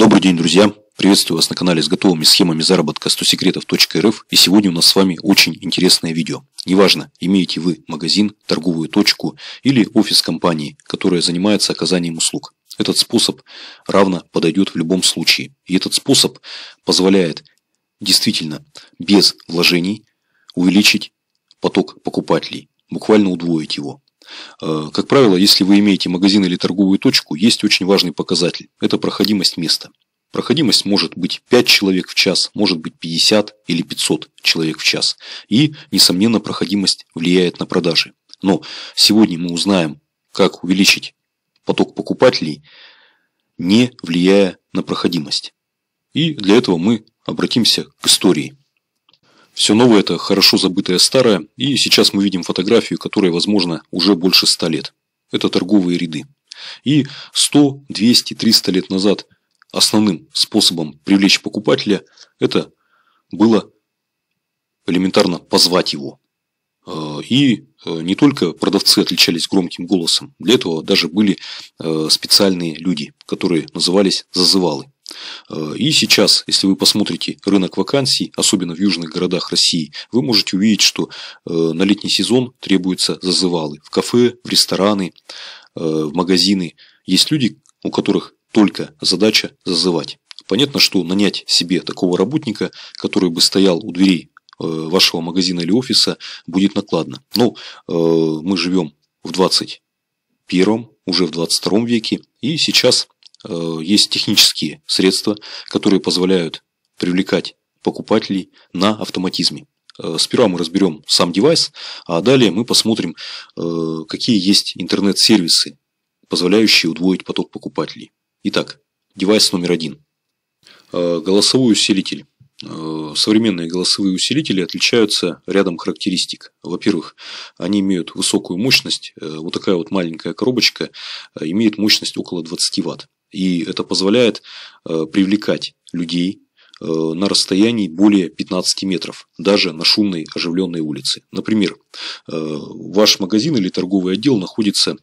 Добрый день, друзья! Приветствую вас на канале с готовыми схемами заработка 100 секретов.рф и сегодня у нас с вами очень интересное видео. Неважно, имеете вы магазин, торговую точку или офис компании, которая занимается оказанием услуг. Этот способ равно подойдет в любом случае. И этот способ позволяет действительно без вложений увеличить поток покупателей, буквально удвоить его. Э, как правило, если вы имеете магазин или торговую точку, есть очень важный показатель – это проходимость места. Проходимость может быть 5 человек в час, может быть 50 или 500 человек в час. И, несомненно, проходимость влияет на продажи. Но сегодня мы узнаем, как увеличить поток покупателей, не влияя на проходимость. И для этого мы обратимся к истории. Все новое – это хорошо забытое старое, и сейчас мы видим фотографию, которой, возможно, уже больше ста лет. Это торговые ряды. И 100, 200, 300 лет назад основным способом привлечь покупателя – это было элементарно позвать его. Э, и э, не только продавцы отличались громким голосом, для этого даже были э, специальные люди, которые назывались зазывалы. Э, и сейчас, если вы посмотрите рынок вакансий, особенно в южных городах России, вы можете увидеть, что э, на летний сезон требуются зазывалы в кафе, в рестораны, э, в магазины. Есть люди, у которых только задача зазывать. Понятно, что нанять себе такого работника, который бы стоял у дверей вашего магазина или офиса, будет накладно. Но ну, мы живем в 21 уже в 22 веке, и сейчас Э, есть технические средства, которые позволяют привлекать покупателей на автоматизме. Э, сперва мы разберем сам девайс, а далее мы посмотрим, э, какие есть интернет-сервисы, позволяющие удвоить поток покупателей. Итак, девайс номер один. Голосовой усилитель. Современные голосовые усилители отличаются рядом характеристик. Во-первых, они имеют высокую мощность. Вот такая вот маленькая коробочка имеет мощность около 20 Вт. И это позволяет э, привлекать людей э, на расстоянии более 15 метров, даже на шумной оживленной улице. Например, э, ваш магазин или торговый отдел находится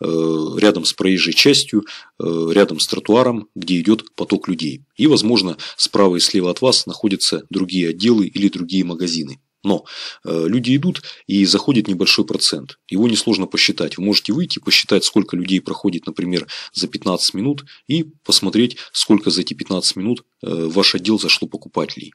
рядом с проезжей частью, рядом с тротуаром, где идет поток людей. И, возможно, справа и слева от вас находятся другие отделы или другие магазины. Но э, люди идут и заходит небольшой процент. Его несложно посчитать. Вы можете выйти, посчитать, сколько людей проходит, например, за 15 минут и посмотреть, сколько за эти 15 минут э, ваш отдел зашло покупателей.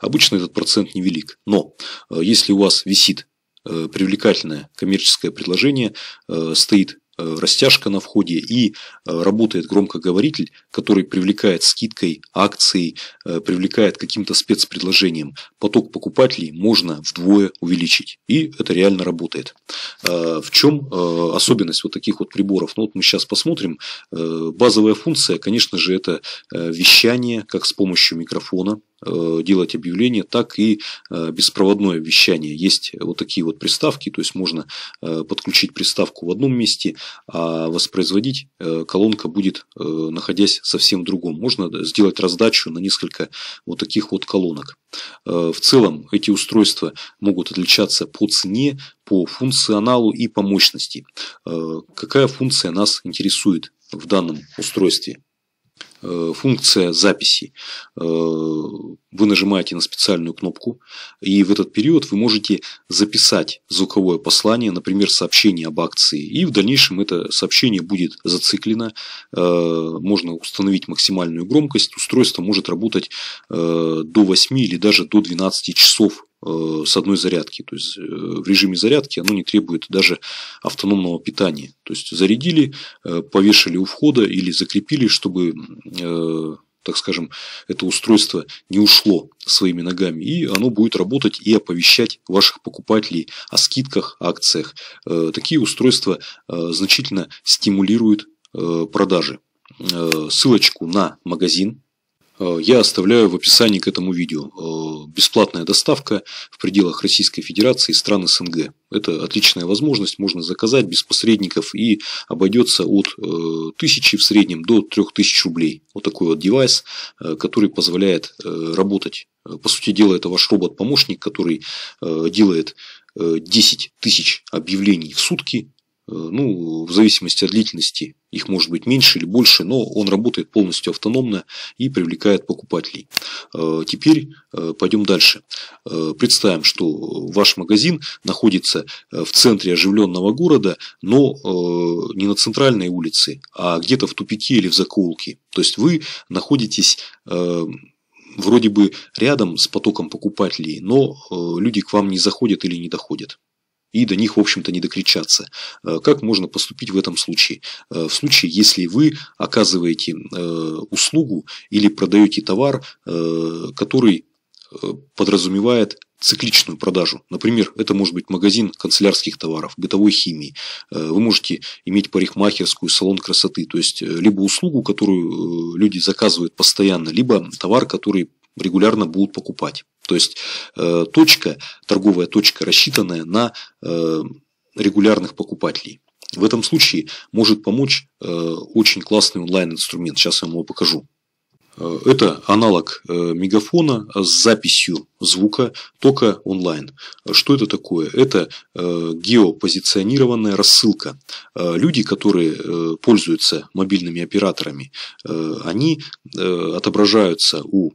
Обычно этот процент невелик. Но э, если у вас висит э, привлекательное коммерческое предложение, э, стоит Э, растяжка на входе и э, работает громкоговоритель, который привлекает скидкой, акцией, э, привлекает каким-то спецпредложением. Поток покупателей можно вдвое увеличить. И это реально работает. В чем особенность вот таких вот приборов? Ну вот мы сейчас посмотрим. Базовая функция, конечно же, это вещание, как с помощью микрофона Э, делать объявления, так и э, беспроводное вещание. Есть вот такие вот приставки, то есть можно э, подключить приставку в одном месте, а воспроизводить колонка будет, находясь совсем в другом. Можно сделать раздачу на несколько вот таких вот колонок. В целом эти устройства могут отличаться по цене, по функционалу и по мощности. Какая функция нас интересует в данном устройстве? Э, функция записи. Э, вы нажимаете на специальную кнопку, и в этот период вы можете записать звуковое послание, например, сообщение об акции, и в дальнейшем это сообщение будет зациклено, э, можно установить максимальную громкость, устройство может работать до 8 или даже до 12 часов Э, с одной зарядки. То есть э, в режиме зарядки оно не требует даже автономного питания. То есть зарядили, э, повешали у входа или закрепили, чтобы так скажем, это устройство не ушло своими ногами, и оно будет работать и оповещать ваших покупателей о скидках, акциях. Такие устройства значительно стимулируют продажи. Ссылочку на магазин Э, я оставляю в описании к этому видео. Э, бесплатная доставка в пределах Российской Федерации и стран СНГ. Это отличная возможность, можно заказать без посредников и обойдется от э, тысячи в среднем до 3000 рублей. Вот такой вот девайс, который позволяет работать. По сути дела, это ваш робот-помощник, который делает 10 тысяч объявлений в сутки Э, ну, в зависимости от длительности, их может быть меньше или больше, но он работает полностью автономно и привлекает покупателей. Э, теперь э, пойдем дальше. Представим, что ваш магазин находится в центре оживленного города, но не на центральной улице, а где-то в тупике или в закоулке. То есть вы находитесь вроде бы рядом с потоком покупателей, но люди к вам не заходят или не доходят и до них, в общем-то, не докричаться. Э, как можно поступить в этом случае? Э, в случае, если вы оказываете э, услугу или продаете товар, который подразумевает цикличную продажу. Например, это может быть магазин канцелярских товаров, бытовой химии. Вы можете иметь парикмахерскую, салон красоты. То есть, либо услугу, которую люди заказывают постоянно, либо товар, который регулярно будут покупать. То есть э, точка, торговая точка, рассчитанная на э, регулярных покупателей. В этом случае может помочь э, очень классный онлайн-инструмент. Сейчас я вам его покажу. Это аналог мегафона с записью звука только онлайн. Что это такое? Это геопозиционированная рассылка. Люди, которые пользуются мобильными операторами, они отображаются у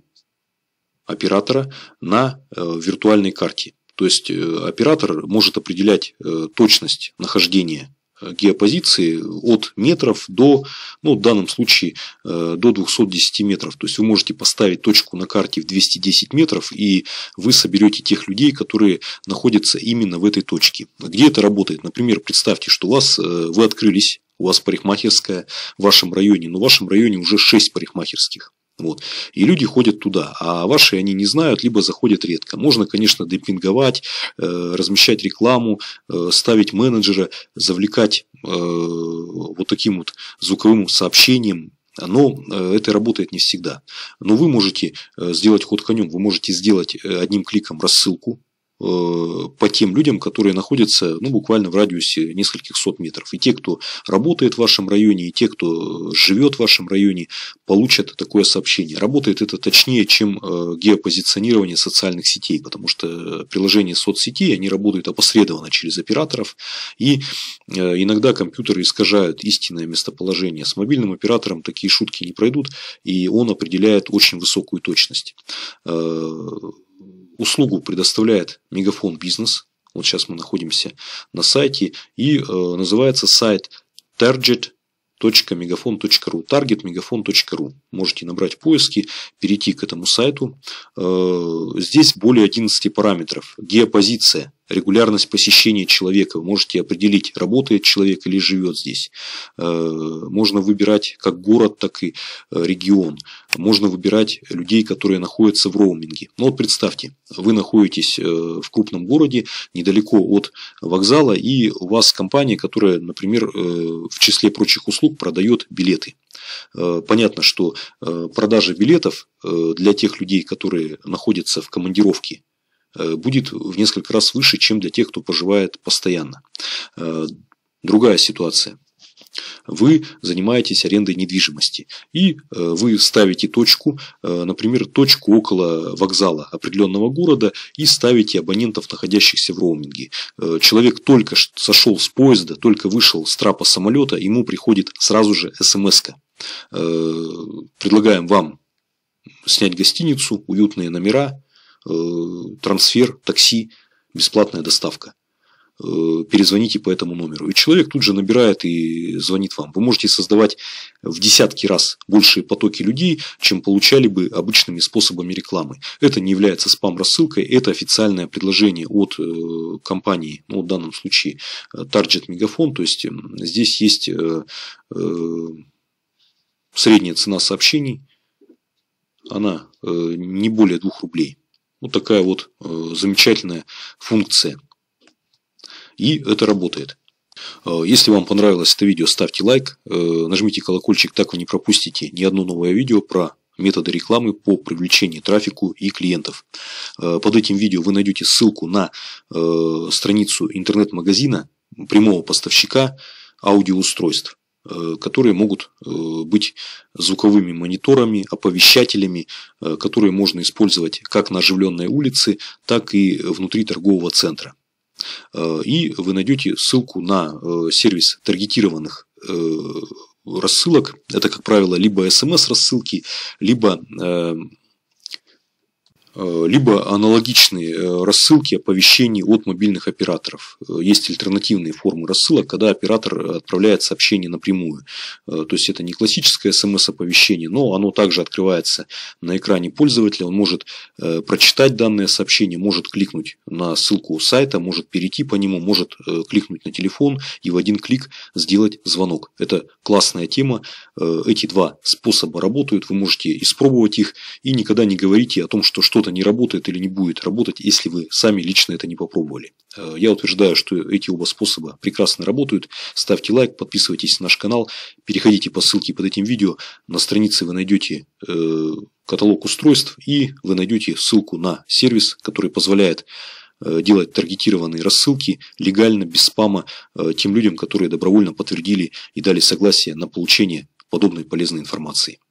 оператора на э, виртуальной карте. То есть э, оператор может определять э, точность нахождения геопозиции от метров до, ну, в данном случае, до 210 метров. То есть вы можете поставить точку на карте в 210 метров, и вы соберете тех людей, которые находятся именно в этой точке. Где это работает? Например, представьте, что у вас вы открылись, у вас парикмахерская в вашем районе, но в вашем районе уже 6 парикмахерских. Вот. И люди ходят туда, а ваши они не знают, либо заходят редко. Можно, конечно, демпинговать, э, размещать рекламу, э, ставить менеджера, завлекать э, вот таким вот звуковым сообщением, но это работает не всегда. Но вы можете сделать ход конем, вы можете сделать одним кликом рассылку Э, по тем людям, которые находятся ну, буквально в радиусе нескольких сот метров. И те, кто работает в вашем районе, и те, кто живет в вашем районе, получат такое сообщение. Работает это точнее, чем э, геопозиционирование социальных сетей, потому что приложения соцсетей, они работают опосредованно через операторов, и э, иногда компьютеры искажают истинное местоположение. С мобильным оператором такие шутки не пройдут, и он определяет очень высокую точность услугу предоставляет Мегафон Бизнес. Вот сейчас мы находимся на сайте. И э, называется сайт Target target.megafon.ru target.megafon.ru Можете набрать поиски, перейти к этому сайту. Э, здесь более 11 параметров. Геопозиция регулярность посещения человека. Вы можете определить, работает человек или живет здесь. Э, можно выбирать как город, так и э, регион. Можно выбирать людей, которые находятся в роуминге. Но ну вот представьте, вы находитесь э, в крупном городе, недалеко от вокзала, и у вас компания, которая, например, в числе прочих услуг продает билеты. Понятно, что продажа билетов для тех людей, которые находятся в командировке Э, будет в несколько раз выше, чем для тех, кто проживает постоянно. Э, другая ситуация. Вы занимаетесь арендой недвижимости, и э, вы ставите точку, например, точку около вокзала определенного города и ставите абонентов, находящихся в роуминге. Человек только сошел с поезда, только вышел с трапа самолета, ему приходит сразу же смс -ка. Предлагаем вам снять гостиницу, уютные номера, Э, трансфер, такси, бесплатная доставка. Э, перезвоните по этому номеру. И человек тут же набирает и звонит вам. Вы можете создавать в десятки раз большие потоки людей, чем получали бы обычными способами рекламы. Это не является спам-рассылкой, это официальное предложение от э, компании, ну, в данном случае Target Мегафон. То есть здесь есть средняя цена сообщений, она не более 2 рублей. Вот ну, такая вот э, замечательная функция. И это работает. Э, если вам понравилось это видео, ставьте лайк, э, нажмите колокольчик, так вы не пропустите ни одно новое видео про методы рекламы по привлечению трафику и клиентов. Под этим видео вы найдете ссылку на страницу интернет-магазина прямого поставщика аудиоустройств. Э, которые могут э, быть звуковыми мониторами, оповещателями, э, которые можно использовать как на оживленной улице, так и внутри торгового центра. И вы найдете ссылку на сервис таргетированных рассылок. Это, как правило, либо смс-рассылки, эм либо Э, либо аналогичные э, рассылки оповещений от мобильных операторов. Э, есть альтернативные формы рассылок, когда оператор отправляет сообщение напрямую. То есть это не классическое смс-оповещение, но оно также открывается на экране пользователя. Он может прочитать данное сообщение, может кликнуть на ссылку у сайта, может перейти по нему, может кликнуть на телефон и в один клик сделать звонок. Это классная тема. Эти два способа работают, вы можете испробовать их и никогда не говорите о том, что что что-то не работает или не будет работать, если вы сами лично это не попробовали. Э, я утверждаю, что эти оба способа прекрасно работают. Ставьте лайк, подписывайтесь на наш канал, переходите по ссылке под этим видео. На странице вы найдете э, каталог устройств и вы найдете ссылку на сервис, который позволяет э, делать таргетированные рассылки легально, без спама тем людям, которые добровольно подтвердили и дали согласие на получение подобной полезной информации.